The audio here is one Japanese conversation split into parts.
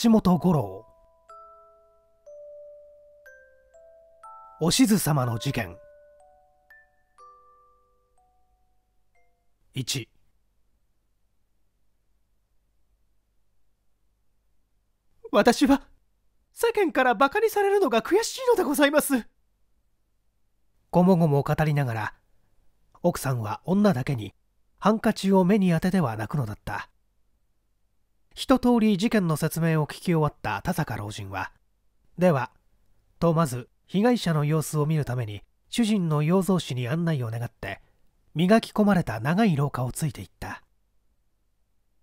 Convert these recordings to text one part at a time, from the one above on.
橋本五郎おしず様の事件1私は世間から馬鹿にされるのが悔しいのでございますごもごも語りながら奥さんは女だけにハンカチを目に当てては泣くのだった一通り事件の説明を聞き終わった田坂老人はではとまず被害者の様子を見るために主人の養蔵師に案内を願って磨き込まれた長い廊下をついていった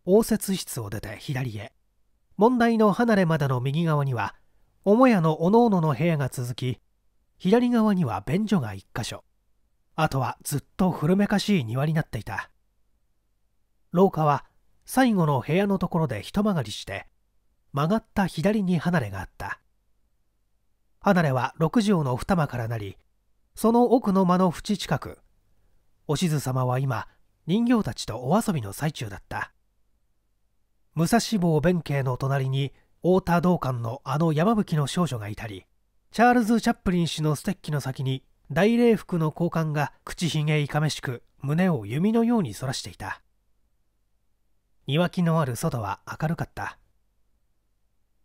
応接室を出て左へ問題の離れまでの右側には母屋のおのおのの部屋が続き左側には便所が1箇所あとはずっと古めかしい庭になっていた廊下は最後の部屋のところで一曲がりして曲がった左に離れがあった離れは6畳の二間からなりその奥の間の縁近くおしず様は今人形たちとお遊びの最中だった武蔵坊弁慶の隣に太田道館のあの山吹の少女がいたりチャールズ・チャップリン氏のステッキの先に大礼服の交換が口ひげいかめしく胸を弓のように反らしていた庭木のある外は明るかった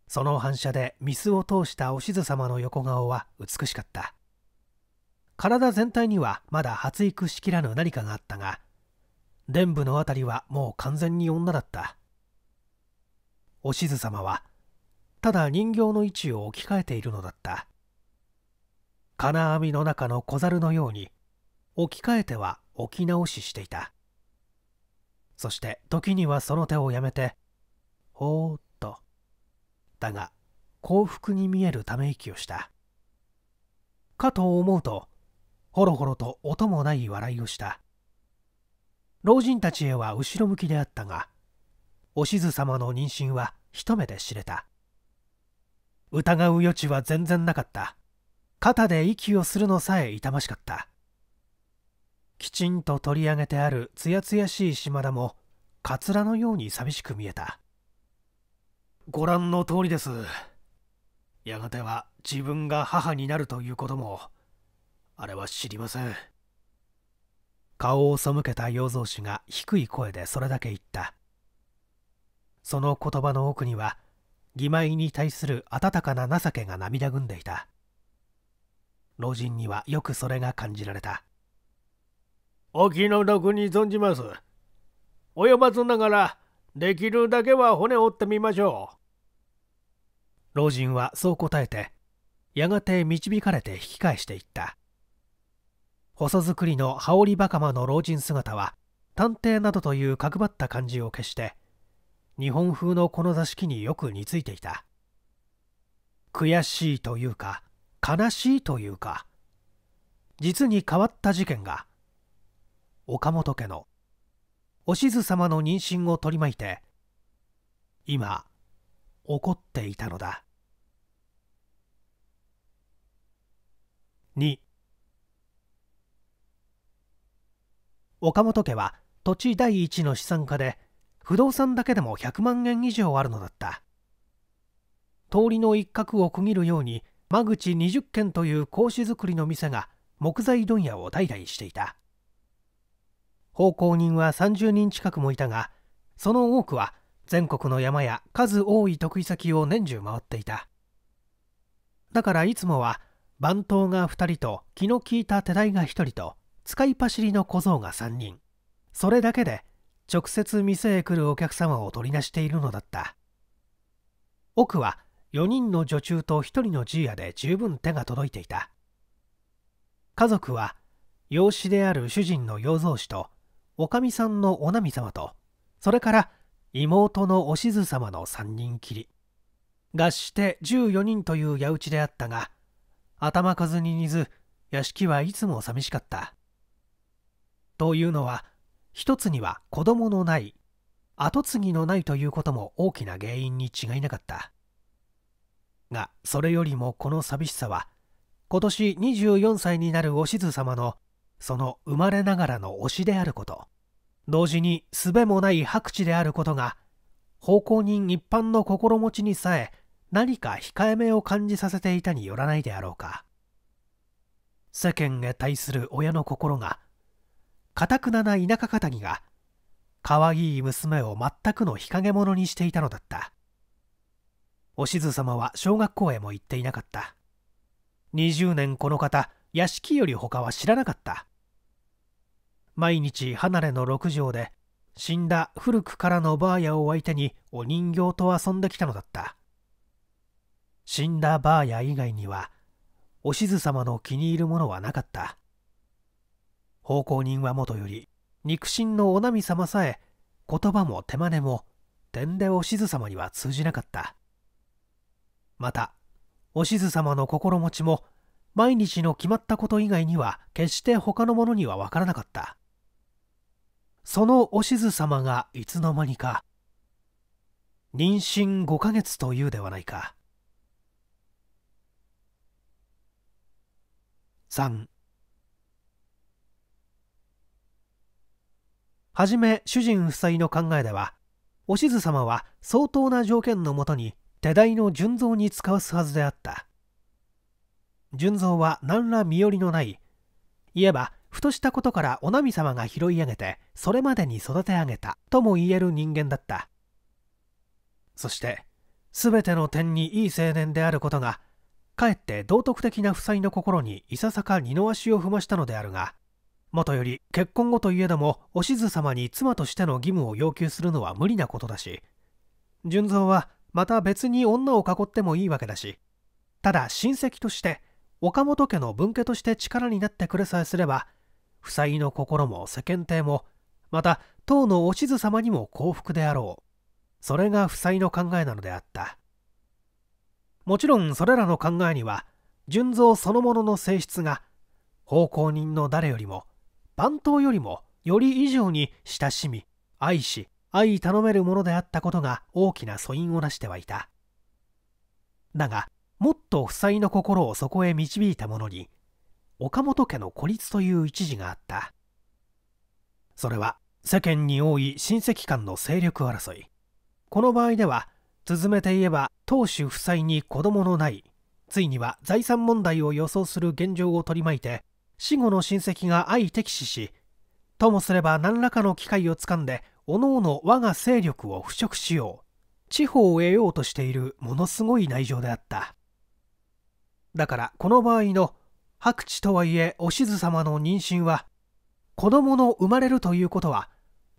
その反射でミスを通したおしず様の横顔は美しかった体全体にはまだ発育しきらぬ何かがあったが伝部の辺りはもう完全に女だったおしず様はただ人形の位置を置き換えているのだった金網の中の小猿のように置き換えては置き直ししていたそして時にはその手をやめてほーっとだが幸福に見えるため息をしたかと思うとほろほろと音もない笑いをした老人たちへは後ろ向きであったがおしず様の妊娠は一目で知れた疑う余地は全然なかった肩で息をするのさえ痛ましかったきちんと取り上げてあるつやつやしい島田もカツラのように寂しく見えたご覧の通りですやがては自分が母になるということもあれは知りません顔を背けた養蔵師が低い声でそれだけ言ったその言葉の奥には義妹に対する温かな情けが涙ぐんでいた老人にはよくそれが感じられたお気の毒に存じます。及ばずながら、できるだけは骨折ってみましょう。老人はそう答えて、やがて導かれて引き返していった。細作りの羽織袴の老人姿は、探偵などという角張った感じを消して、日本風のこの座敷によく似ついていた。悔しいというか、悲しいというか、実に変わった事件が、岡本家のおしず様の妊娠を取り巻いて今怒っていたのだ2岡本家は土地第一の資産家で不動産だけでも100万円以上あるのだった通りの一角を区切るように間口20軒という格子造りの店が木材問屋を代々していた奉公人は30人近くもいたがその多くは全国の山や数多い得意先を年中回っていただからいつもは番頭が2人と気の利いた手代が1人と使い走りの小僧が3人それだけで直接店へ来るお客様を取りなしているのだった奥は4人の女中と1人のじいやで十分手が届いていた家族は養子である主人の養蔵師とおかみさんのおなみ様とそれから妹のおしず様の3人きり合して14人という矢打ちであったが頭数に似ず屋敷はいつも寂しかったというのは一つには子供のない跡継ぎのないということも大きな原因に違いなかったがそれよりもこの寂しさは今年24歳になるおしず様のその生まれながらの推しであること同時にすべもない白地であることが奉公人一般の心持ちにさえ何か控えめを感じさせていたによらないであろうか世間へ対する親の心がかたくなな田舎かたぎが可愛い娘を全くの日陰者にしていたのだったおしず様は小学校へも行っていなかった20年この方屋敷より他は知らなかった毎日離れの六畳で死んだ古くからのばあやを相手にお人形と遊んできたのだった死んだばあや以外にはおしず様の気に入るものはなかった奉公人はもとより肉親のおなみ様さえ言葉も手真似も点でおしず様には通じなかったまたおしず様の心持ちも毎日の決まったこと以外には決して他のものには分からなかったそのおしず様がいつの間にか妊娠5ヶ月というではないか3はじめ主人夫妻の考えではおしず様は相当な条件のもとに手代の純蔵に使わすはずであった純蔵は何ら身寄りのないいえばふとしたことからお波様が拾い上げてそれまでに育て上げたとも言える人間だったそして全ての点にいい青年であることがかえって道徳的な夫妻の心にいささか二の足を踏ましたのであるがもとより結婚後といえどもおしず様に妻としての義務を要求するのは無理なことだし純蔵はまた別に女を囲ってもいいわけだしただ親戚として岡本家の分家として力になってくれさえすれば夫妻の心も世間体もまた当のお静様にも幸福であろうそれが夫妻の考えなのであったもちろんそれらの考えには純蔵そのものの性質が奉公人の誰よりも番頭よりもより以上に親しみ愛し愛頼めるものであったことが大きな素因をなしてはいただがもっと夫妻の心をそこへ導いたものに岡本家の孤立という一時があったそれは世間に多い親戚間の勢力争いこの場合では続めて言えば当主夫妻に子供のないついには財産問題を予想する現状を取り巻いて死後の親戚が相敵視しともすれば何らかの機会をつかんでおのおの我が勢力を腐食しよう地方を得ようとしているものすごい内情であっただからこの場合の白痴とはいえおしず様の妊娠は子供の生まれるということは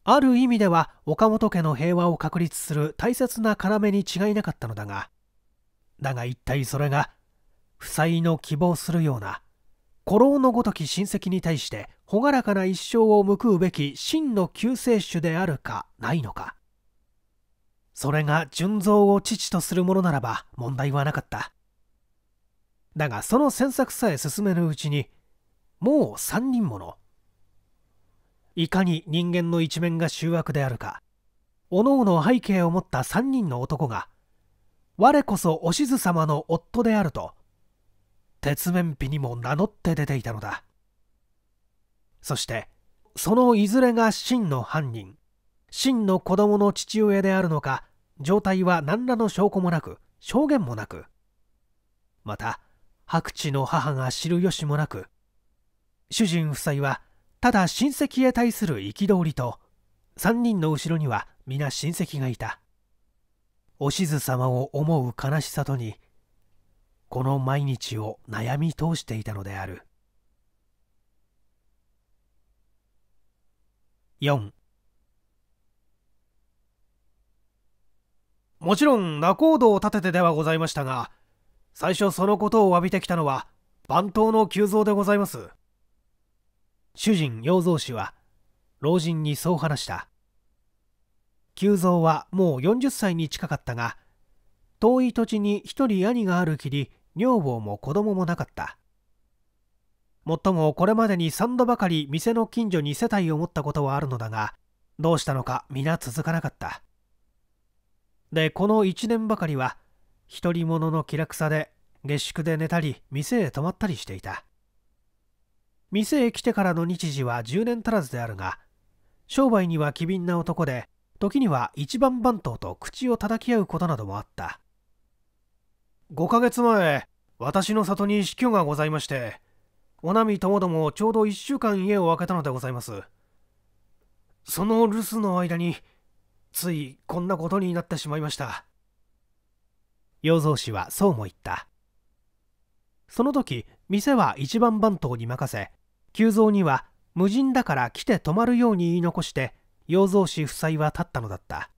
ある意味では岡本家の平和を確立する大切な要に違いなかったのだがだが一体それが負債の希望するような古老のごとき親戚に対して朗らかな一生を報うべき真の救世主であるかないのかそれが純蔵を父とするものならば問題はなかっただがその詮索さえ進めぬうちにもう3人ものいかに人間の一面が醜悪であるかおのおの背景を持った3人の男が我こそおしず様の夫であると鉄面皮にも名乗って出ていたのだそしてそのいずれが真の犯人真の子供の父親であるのか状態は何らの証拠もなく証言もなくまた白地の母が知る由もなく主人夫妻はただ親戚へ対する憤りと3人の後ろには皆親戚がいたおしず様を思う悲しさとにこの毎日を悩み通していたのである4もちろん仲人を立ててではございましたが最初そのことを詫びてきたのは番頭の急蔵でございます主人養蔵氏は老人にそう話した急蔵はもう40歳に近かったが遠い土地に一人兄があるきり女房も子供もなかったもっともこれまでに3度ばかり店の近所に世帯を持ったことはあるのだがどうしたのか皆続かなかったでこの1年ばかりは独り者の気楽さで下宿で寝たり店へ泊まったりしていた店へ来てからの日時は10年足らずであるが商売には機敏な男で時には一番番頭と口を叩き合うことなどもあった5ヶ月前私の里に死去がございましてお波ともどもちょうど1週間家を空けたのでございますその留守の間についこんなことになってしまいました養蔵氏はそうも言ったその時店は一番番頭に任せ久蔵には無人だから来て泊まるように言い残して養蔵氏夫妻は立ったのだった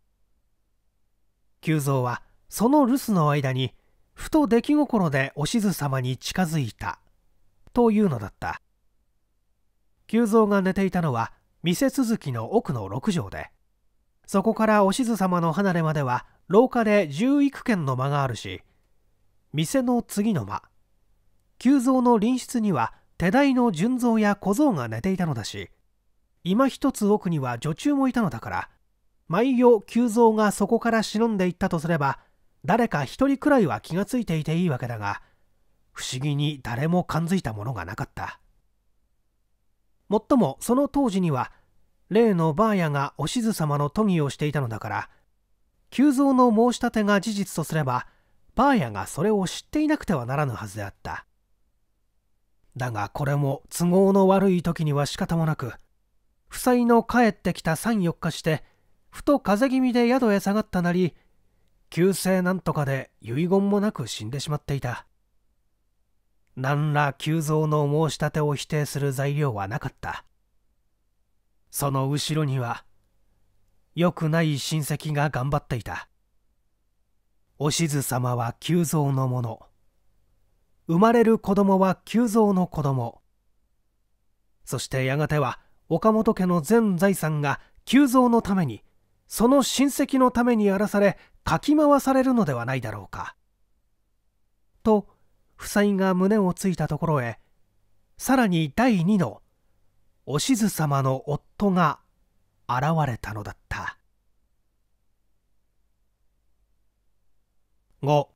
久蔵はその留守の間にふと出来心でおしず様に近づいたというのだった久蔵が寝ていたのは店続きの奥の6畳でそこからおしず様の離れまでは廊下で十幾軒の間があるし店の次の間急蔵の隣室には手代の純蔵や小僧が寝ていたのだし今一つ奥には女中もいたのだから毎夜急蔵がそこから忍んでいったとすれば誰か一人くらいは気がついていていいわけだが不思議に誰も感づいたものがなかったもっともその当時には例のバーヤがおしず様の都議をしていたのだから急増の申し立てが事実とすればバーヤがそれを知っていなくてはならぬはずであっただがこれも都合の悪い時には仕方もなく負債の帰ってきた34日してふと風邪気味で宿へ下がったなり急性なんとかで遺言もなく死んでしまっていた何ら急増の申し立てを否定する材料はなかったその後ろには良くない親戚が頑張っていたおしず様は急蔵のもの生まれる子供は急蔵の子供そしてやがては岡本家の全財産が急増のためにその親戚のために荒らされかき回されるのではないだろうかと夫妻が胸をついたところへさらに第2のおしず様の夫が現れたのだった5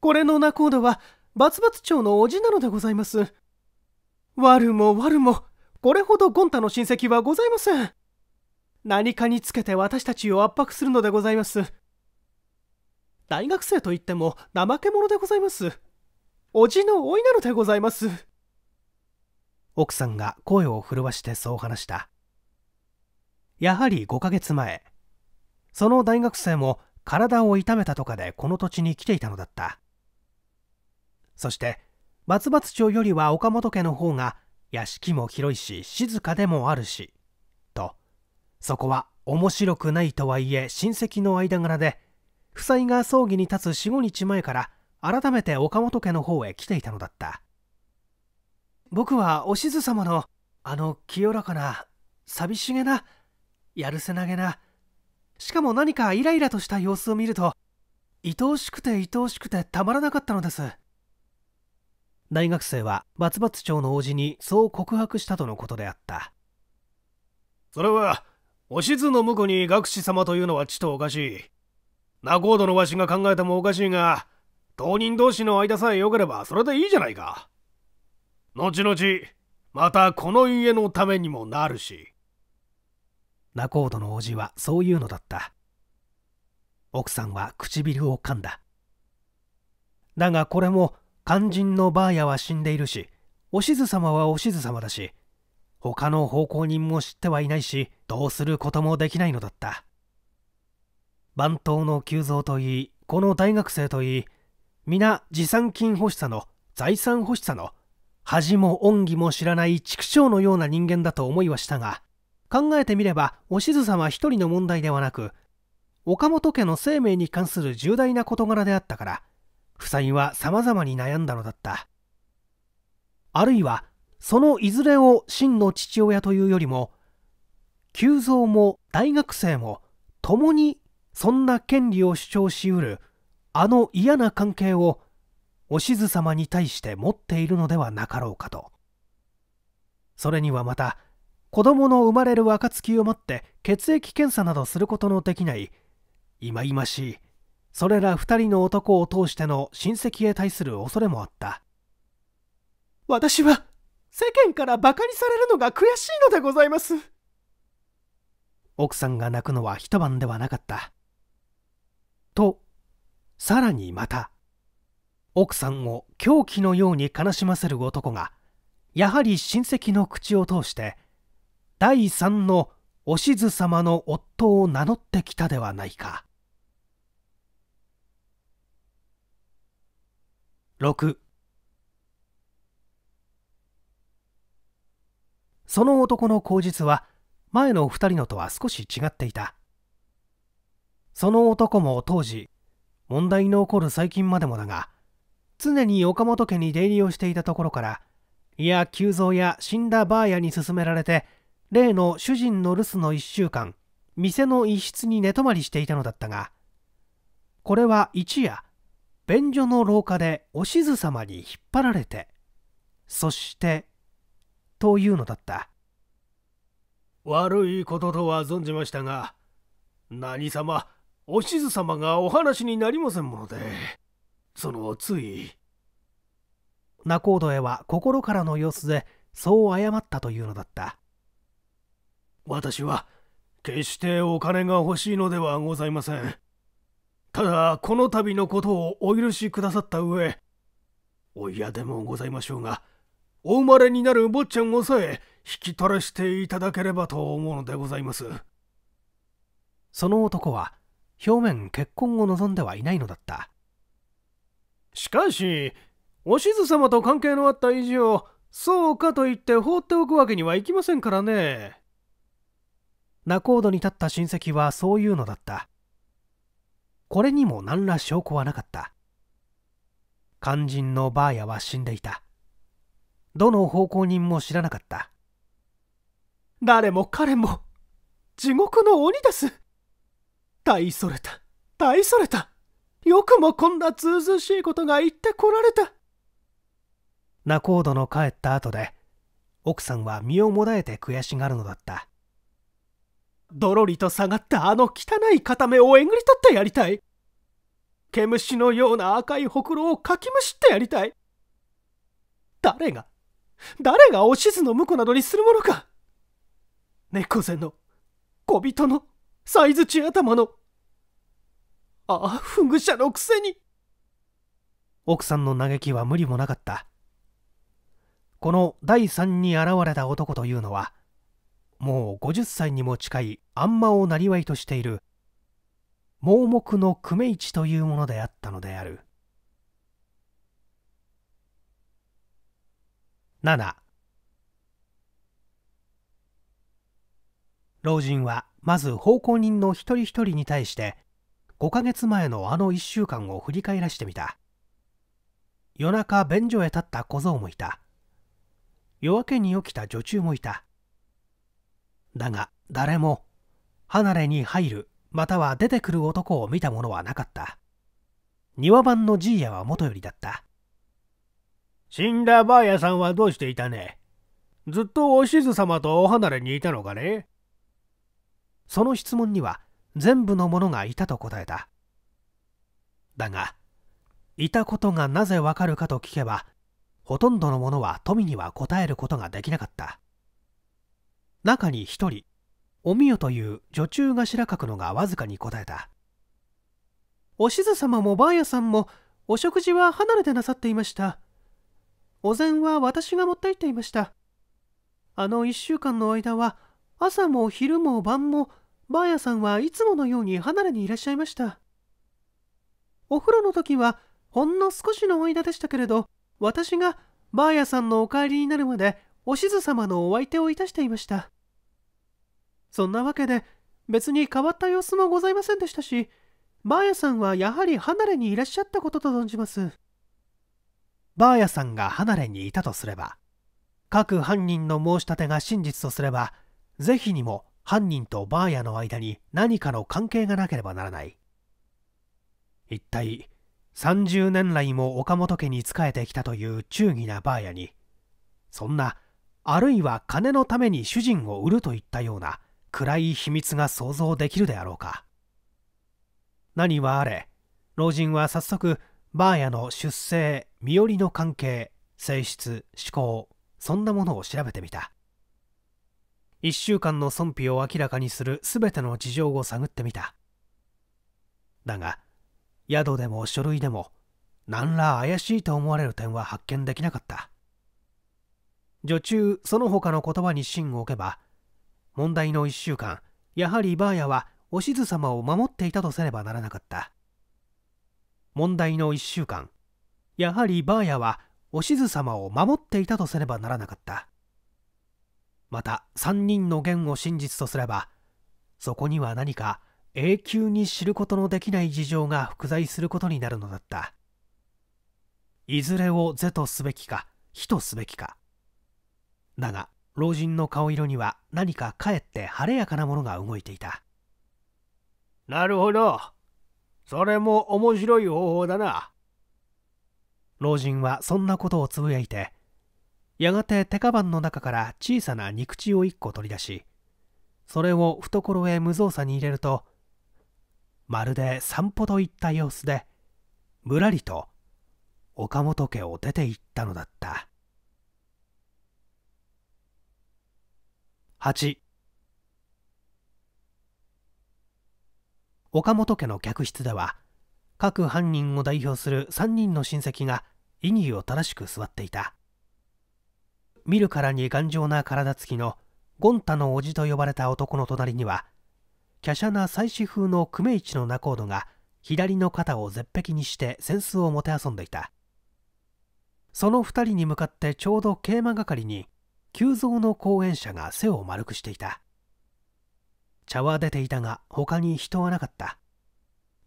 これの仲人はバツバツ町のおじなのでございます悪も悪もこれほどゴン太の親戚はございません何かにつけて私たちを圧迫するのでございます大学生といっても怠け者でございますおじのおいなのでございます奥さんが声を震わしてそう話したやはり5ヶ月前その大学生も体を痛めたとかでこの土地に来ていたのだったそして松葉町よりは岡本家の方が屋敷も広いし静かでもあるしとそこは面白くないとはいえ親戚の間柄で夫妻が葬儀に立つ45日前から改めて岡本家の方へ来ていたのだった僕はおしず様のあの清らかな寂しげなやるせなげなしかも何かイライラとした様子を見ると愛おしくて愛おしくてたまらなかったのです大学生はバツバツ町の王子にそう告白したとのことであったそれはおしずの婿に学士様というのはちとおかしい仲人のわしが考えてもおかしいが当人同士の間さえ良ければそれでいいじゃないか。後々、またこの家のためにもなるし。仲人の叔父はそういうのだった。奥さんは唇を噛んだ。だがこれも肝心のばあやは死んでいるし、おしず様はおしず様だし、他の奉公人も知ってはいないし、どうすることもできないのだった。番頭の急増といい、この大学生といい、皆持参金欲しさの財産欲しさの恥も恩義も知らない畜生のような人間だと思いはしたが考えてみればおしず様一人の問題ではなく岡本家の生命に関する重大な事柄であったから夫妻は様々に悩んだのだったあるいはそのいずれを真の父親というよりも久蔵も大学生も共にそんな権利を主張しうるあの嫌な関係をおしず様に対して持っているのではなかろうかとそれにはまた子供の生まれる暁を待って血液検査などすることのできない忌々しいそれら2人の男を通しての親戚へ対する恐れもあった私は世間からバカにされるのが悔しいのでございます奥さんが泣くのは一晩ではなかったとさらにまた奥さんを狂気のように悲しませる男がやはり親戚の口を通して第三のおしず様の夫を名乗ってきたではないか6その男の口実は前の2人のとは少し違っていたその男も当時問題の起こる最近までもだが常に岡本家に出入りをしていたところからいや急増や死んだばあやに勧められて例の主人の留守の1週間店の一室に寝泊まりしていたのだったがこれは一夜便所の廊下でおしず様に引っ張られてそしてというのだった悪いこととは存じましたが何様おしず様がお話になりませんものでそのつい仲人へは心からの様子でそう謝ったというのだった私は決してお金が欲しいのではございませんただこの度のことをお許しくださった上お嫌でもございましょうがお生まれになる坊ちゃんをさえ引き取らせていただければと思うのでございますその男は表面結婚を望んではいないのだったしかしおしず様と関係のあった以上そうかと言って放っておくわけにはいきませんからね仲人に立った親戚はそういうのだったこれにも何ら証拠はなかった肝心のバーヤは死んでいたどの方向人も知らなかった誰も彼も地獄の鬼です大それた大それたよくもこんなずうずうしいことが言ってこられた仲人の帰った後で奥さんは身をもだえて悔しがるのだったどろりと下がったあの汚い片目をえぐり取ってやりたい毛虫のような赤いほくろをかきむしってやりたい誰が誰がおしずの婿などにするものか猫背の小人のサイズち頭のああ、不ぐ者のくせに。奥さんの嘆きは無理もなかった。この第三に現れた男というのは、もう50歳にも近いあんまをなりわいとしている、盲目の久米市というものであったのである。7老人はまず奉公人の一人一人に対して5ヶ月前のあの1週間を振り返らしてみた夜中便所へ立った小僧もいた夜明けに起きた女中もいただが誰も離れに入るまたは出てくる男を見たものはなかった庭番のじいやはもとよりだった死んだばあやさんはどうしていたねずっとおしず様とお離れにいたのかねその質問には全部の者がいたと答えただがいたことがなぜわかるかと聞けばほとんどのものは富には答えることができなかった中に一人おみよという女中頭角のがわずかに答えたおしず様もばあやさんもお食事は離れてなさっていましたお膳は私が持って行っていましたあの1週間の間は朝も昼も晩もばあやさんはいつものように離れにいらっしゃいました。お風呂の時はほんの少しの間でしたけれど、私がばあやさんのお帰りになるまでおしず様のお相手をいたしていました。そんなわけで別に変わった様子もございませんでしたし、ばあやさんはやはり離れにいらっしゃったことと存じます。ばあやさんが離れにいたとすれば、各犯人の申し立てが真実とすれば、是非にも犯人とバーヤの間に何かの関係がなければならない一体30年来も岡本家に仕えてきたという忠義なバーヤにそんなあるいは金のために主人を売るといったような暗い秘密が想像できるであろうか何はあれ老人は早速バーヤの出生身寄りの関係性質思考そんなものを調べてみた1週間の損否を明らかにする全ての事情を探ってみただが宿でも書類でも何ら怪しいと思われる点は発見できなかった女中その他の言葉に芯を置けば問題の1週間やはりバーヤはおしず様を守っていたとせねばならなかった問題の1週間やはりバーヤはおしず様を守っていたとせねばならなかったまた3人の言を真実とすればそこには何か永久に知ることのできない事情が複在することになるのだったいずれを是とすべきか非とすべきかだが老人の顔色には何かかえって晴れやかなものが動いていたなるほどそれも面白い方法だな老人はそんなことをつぶやいてやがて手鞄の中から小さな肉地を1個取り出しそれを懐へ無造作に入れるとまるで散歩といった様子でぶらりと岡本家を出て行ったのだった八岡本家の客室では各犯人を代表する3人の親戚が意義を正しく座っていた見るからに頑丈な体つきのゴンタの叔父と呼ばれた男の隣には華奢な祭祀風の久米市の仲人が左の肩を絶壁にして扇子をもてあそんでいたその2人に向かってちょうど桂馬係に急蔵の後援者が背を丸くしていた茶は出ていたが他に人はなかった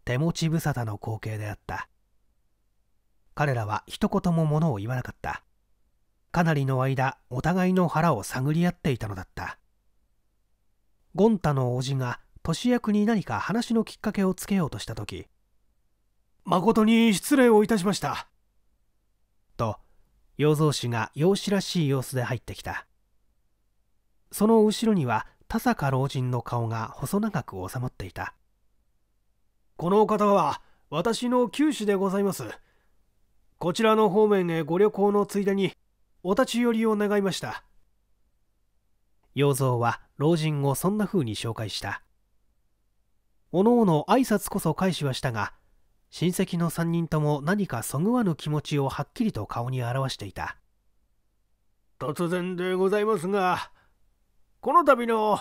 手持ち無沙汰の光景であった彼らは一言も物を言わなかったかなりの間お互いの腹を探り合っていたのだったゴン太の叔父が年役に何か話のきっかけをつけようとした時誠に失礼をいたしましたと養蔵師が養子らしい様子で入ってきたその後ろには田坂老人の顔が細長く収まっていたこのお方は私の旧師でございますこちらの方面へご旅行のついでにお立ち寄りを願いました要蔵は老人をそんな風に紹介したおのおの挨拶こそ返しはしたが親戚の3人とも何かそぐわぬ気持ちをはっきりと顔に表していた突然でございますがこの度の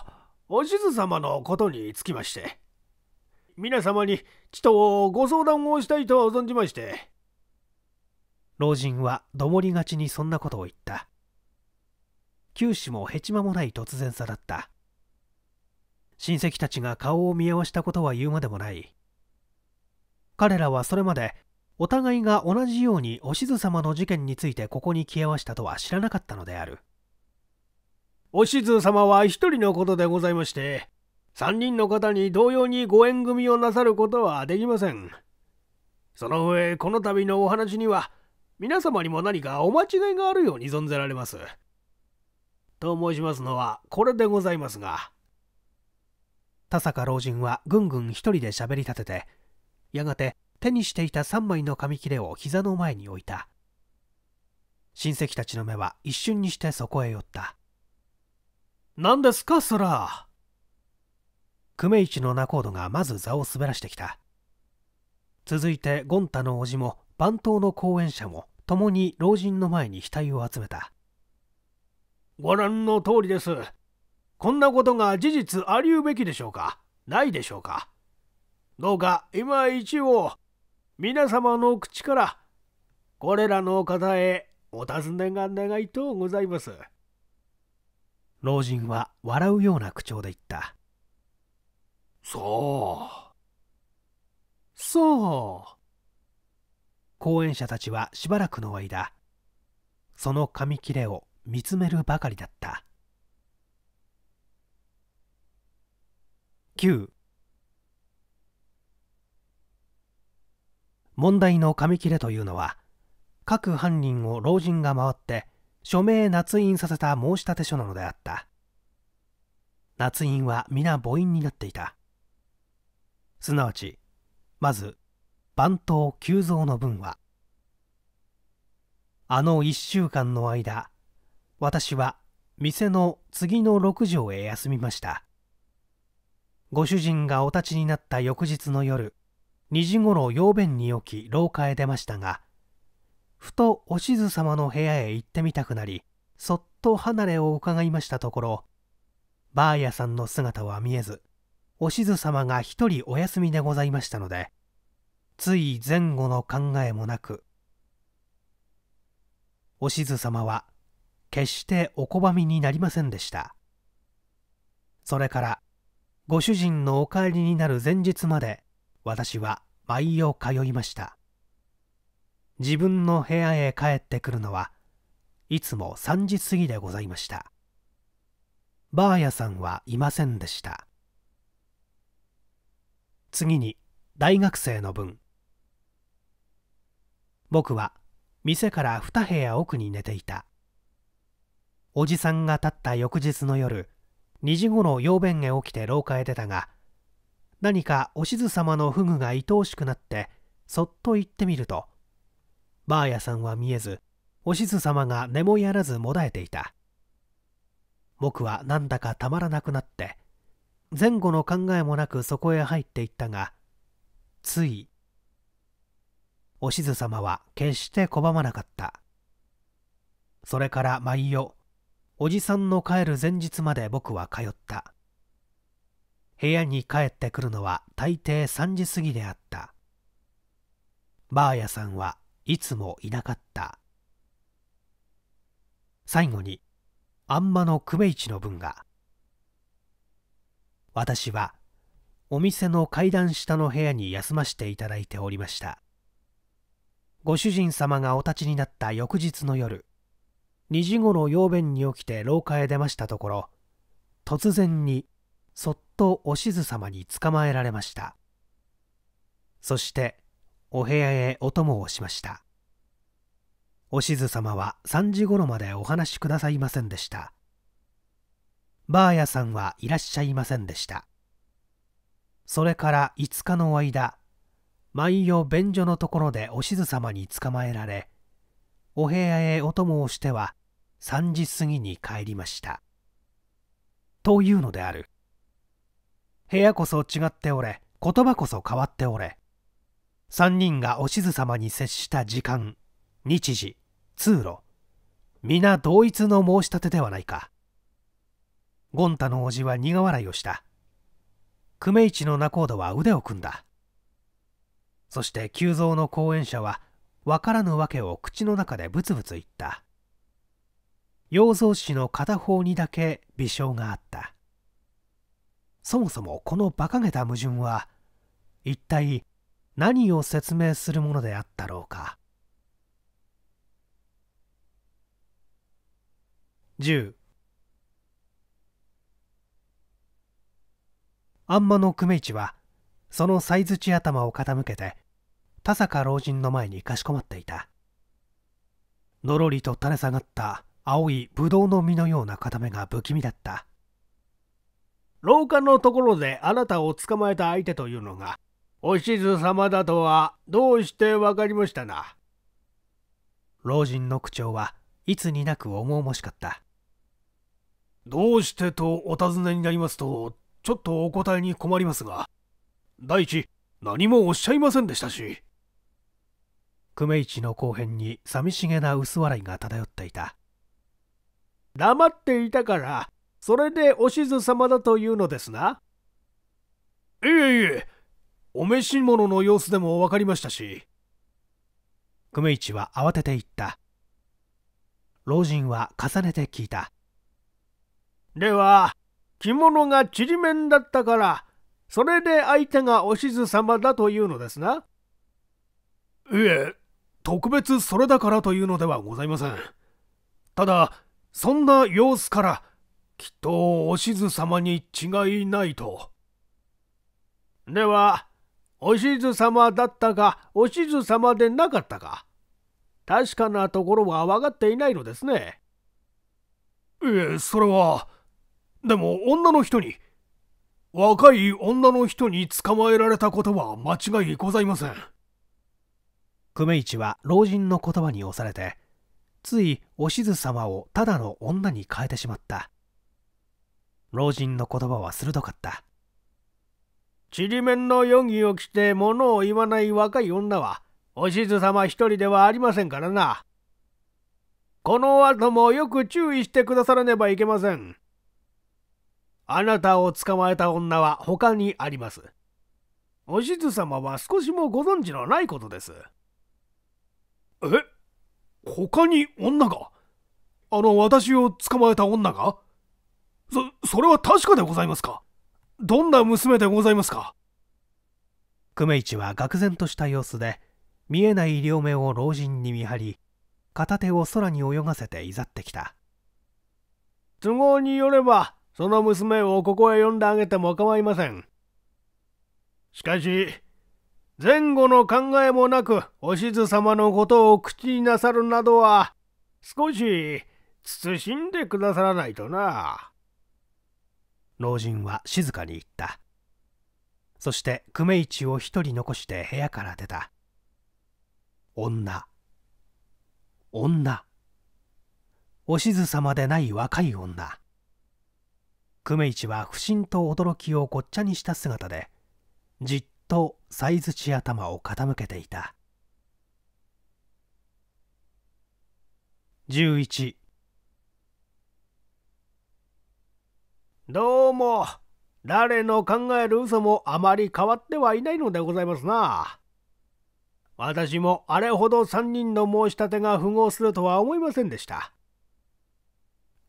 おしず様のことにつきまして皆様にちとご相談をしたいと存じまして老人はどもりがちにそんなことを言った九死もへちまもない突然さだった親戚たちが顔を見合わしたことは言うまでもない彼らはそれまでお互いが同じようにおしず様の事件についてここに来合わしたとは知らなかったのであるおしず様は一人のことでございまして三人の方に同様にご縁組をなさることはできませんその上この度のお話には皆様にも何かお間違いがあるように存ぜられます。と申しますのはこれでございますが。田坂老人はぐんぐん一人で喋り立てて、やがて手にしていた3枚の紙切れを膝の前に置いた。親戚たちの目は一瞬にしてそこへ寄った。何ですか、そら久米市の仲人がまず座を滑らしてきた。続いてゴン太の叔父も番頭の後援者も共に老人の前に額を集めたご覧の通りですこんなことが事実ありうべきでしょうかないでしょうかどうか今一応皆様の口からこれらの方へお尋ねが願いとございます老人は笑うような口調で言ったそうそう講演者たちはしばらくの間その紙切れを見つめるばかりだった9問題の紙切れというのは各犯人を老人が回って署名捺印させた申立書なのであった捺印は皆母印になっていたすなわちまず番頭久蔵の分はあの1週間の間私は店の次の6畳へ休みましたご主人がお立ちになった翌日の夜2時ごろ用弁に起き廊下へ出ましたがふとおしず様の部屋へ行ってみたくなりそっと離れを伺いましたところばあやさんの姿は見えずおしず様が一人お休みでございましたのでつい前後の考えもなくおしず様は決してお拒みになりませんでしたそれからご主人のお帰りになる前日まで私は舞を通いました自分の部屋へ帰ってくるのはいつも3時過ぎでございましたばあやさんはいませんでした次に大学生の分僕は店から2部屋奥に寝ていたおじさんが立った翌日の夜2時ごろ弁へ起きて廊下へ出たが何かおしず様のフグが愛おしくなってそっと行ってみるとばあやさんは見えずおしず様が根もやらずもだえていた僕はなんだかたまらなくなって前後の考えもなくそこへ入っていったがついおしず様は決して拒まなかったそれから毎夜おじさんの帰る前日まで僕は通った部屋に帰ってくるのは大抵3時過ぎであったばあやさんはいつもいなかった最後にあんまの久米市の分が私はお店の階段下の部屋に休ませていただいておりましたご主人様がお立ちになった翌日の夜2時ごろ用弁に起きて廊下へ出ましたところ突然にそっとおしず様に捕まえられましたそしてお部屋へお供をしましたおしず様は3時ごろまでお話しくださいませんでしたばあやさんはいらっしゃいませんでしたそれから5日の間毎夜便所のところでおしず様に捕まえられお部屋へお供をしては3時過ぎに帰りましたというのである部屋こそ違っておれ言葉こそ変わっておれ3人がおしず様に接した時間日時通路皆同一の申し立てではないかゴン太の叔父は苦笑いをした久米市の仲人は腕を組んだそして急蔵の講演者は分からぬわけを口の中でブツブツ言った養蔵師の片方にだけ微笑があったそもそもこの馬鹿げた矛盾は一体何を説明するものであったろうか10安の久米市はその才槌頭を傾けて田坂老人の前にかしこまっていたのろりと垂れ下がった青いブドウの実のような片目が不気味だった廊下のところであなたを捕まえた相手というのがおしず様だとはどうして分かりましたな老人の口調はいつになく重々しかったどうしてとお尋ねになりますとちょっとお答えに困りますが第一何もおっしゃいませんでしたし久米市の後編に寂しげな薄笑いが漂っていた黙っていたからそれでおしず様だというのですないえいえお召し物の様子でも分かりましたし久米市は慌てていった老人は重ねて聞いたでは着物がちりめんだったからそれで相手がおしず様だというのですないえ特別それだからというのではございません。ただ、そんな様子から、きっとおしず様に違いないと。では、おしず様だったか、おしず様でなかったか、確かなところは分かっていないのですね。いえ、それは、でも女の人に、若い女の人に捕まえられたことは間違いございません。久米市は老人の言葉に押されてついおしず様をただの女に変えてしまった老人の言葉は鋭かったちりめんの容疑を着て物を言わない若い女はおしず様一人ではありませんからなこの後もよく注意してくださらねばいけませんあなたを捕まえた女は他にありますおしず様は少しもご存知のないことですえ他に女があの私を捕まえた女がそ、それは確かでございますかどんな娘でございますか久米市は愕然とした様子で見えない両目を老人に見張り片手を空に泳がせていざってきた都合によればその娘をここへ呼んであげても構いませんしかし前後の考えもなくおしず様のことを口になさるなどは少し慎んでくださらないとな老人は静かに言ったそして久米市を一人残して部屋から出た女女おしず様でない若い女久米市は不審と驚きをごっちゃにした姿でじっとイズち頭を傾けていた11どうも誰の考える嘘もあまり変わってはいないのでございますな私もあれほど3人の申し立てが符合するとは思いませんでした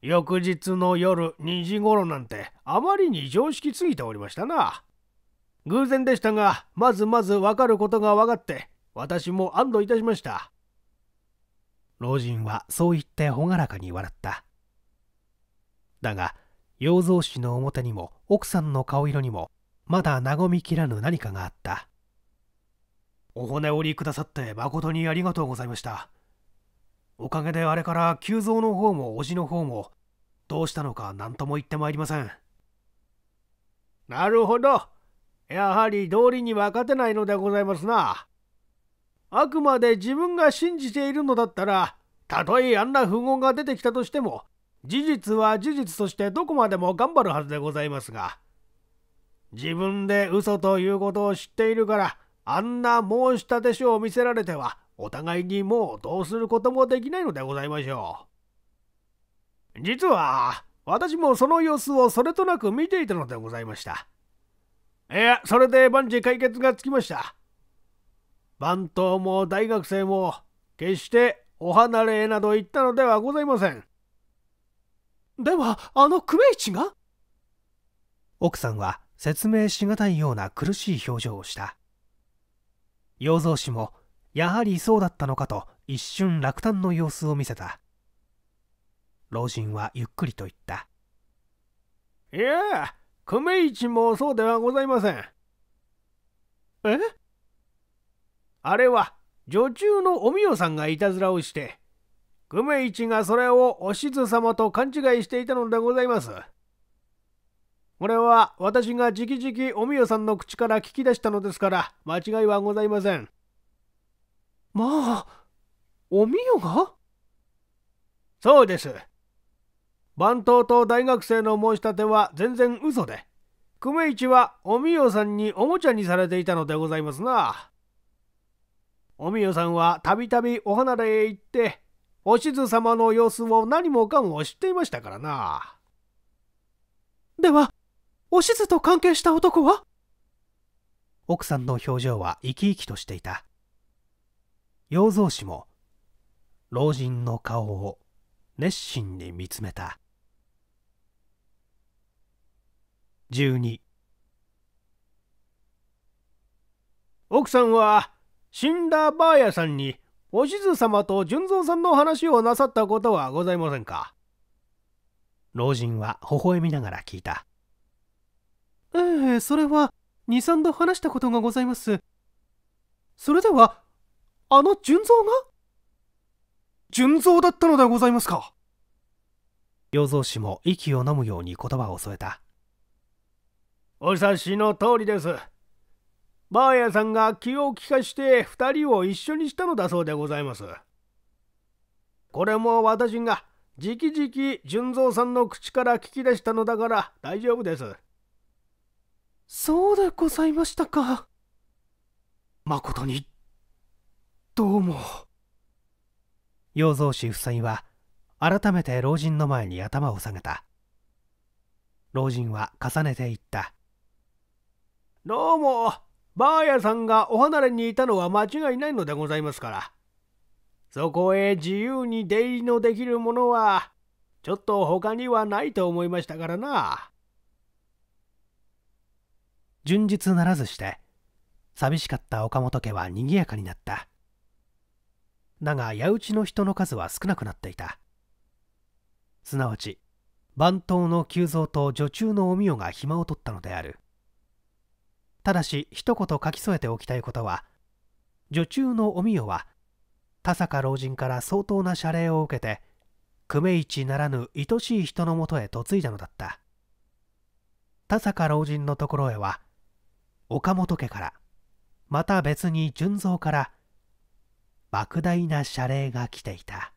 翌日の夜2時頃なんてあまりに常識すぎておりましたな偶然でしたが、まずまずわかることが分かって、私も安堵いたしました。老人はそう言って朗らかに笑った。だが、養蔵師の表にも奥さんの顔色にも、まだ和みきらぬ何かがあった。お骨折りくださって誠にありがとうございました。おかげであれから急蔵の方も叔父の方も、どうしたのか何とも言ってまいりません。なるほど。やはり道理には勝てないのでございますな。あくまで自分が信じているのだったら、たとえあんな符号が出てきたとしても、事実は事実としてどこまでも頑張るはずでございますが、自分で嘘ということを知っているから、あんな申し立て書を見せられては、お互いにもうどうすることもできないのでございましょう。実は、私もその様子をそれとなく見ていたのでございました。いや、それで万事解決がつきました。番頭も大学生も、決してお離れなど言ったのではございません。では、あの久米市が奥さんは説明しがたいような苦しい表情をした。養蔵師も、やはりそうだったのかと一瞬落胆の様子を見せた。老人はゆっくりと言った。いや米市もそうではございません。えあれは、女中のおみよさんがいたずらをして、久米市がそれをおしず様と勘違いしていたのでございます。これは私が直々おみよさんの口から聞き出したのですから、間違いはございません。まあ、おみよがそうです。番頭と大学生の申し立ては全然嘘で久米市はおみよさんにおもちゃにされていたのでございますなおみよさんはたびたびお離れへ行っておしず様の様子を何もかも知っていましたからなではおしずと関係した男は奥さんの表情は生き生きとしていた養蔵師も老人の顔を熱心に見つめた12奥さんは死んだばあやさんにおしず様と純蔵さんの話をなさったことはございませんか老人は微笑みながら聞いたええー、それは23度話したことがございますそれではあの純蔵が純蔵だったのでございますか与蔵氏も息をのむように言葉を添えたお察しの通りです。ばあやさんが気を利かして2人を一緒にしたのだそうでございます。これも私が直々純三さんの口から聞き出したのだから大丈夫です。そうでございましたか。誠に、どうも。養蔵氏夫妻は改めて老人の前に頭を下げた。老人は重ねていった。どうも、ばあやさんがお離れにいたのは間違いないのでございますから。そこへ自由に出入りのできるものは、ちょっと他にはないと思いましたからな。純実ならずして、寂しかった岡本家は賑やかになった。だが、矢打ちの人の数は少なくなっていた。すなわち、番頭の久増と女中のおみよが暇を取ったのである。ただし一言書き添えておきたいことは女中のおみよは田坂老人から相当な謝礼を受けて久米市ならぬ愛しい人のもとへ嫁いだのだった田坂老人のところへは岡本家からまた別に純蔵から莫大な謝礼が来ていた。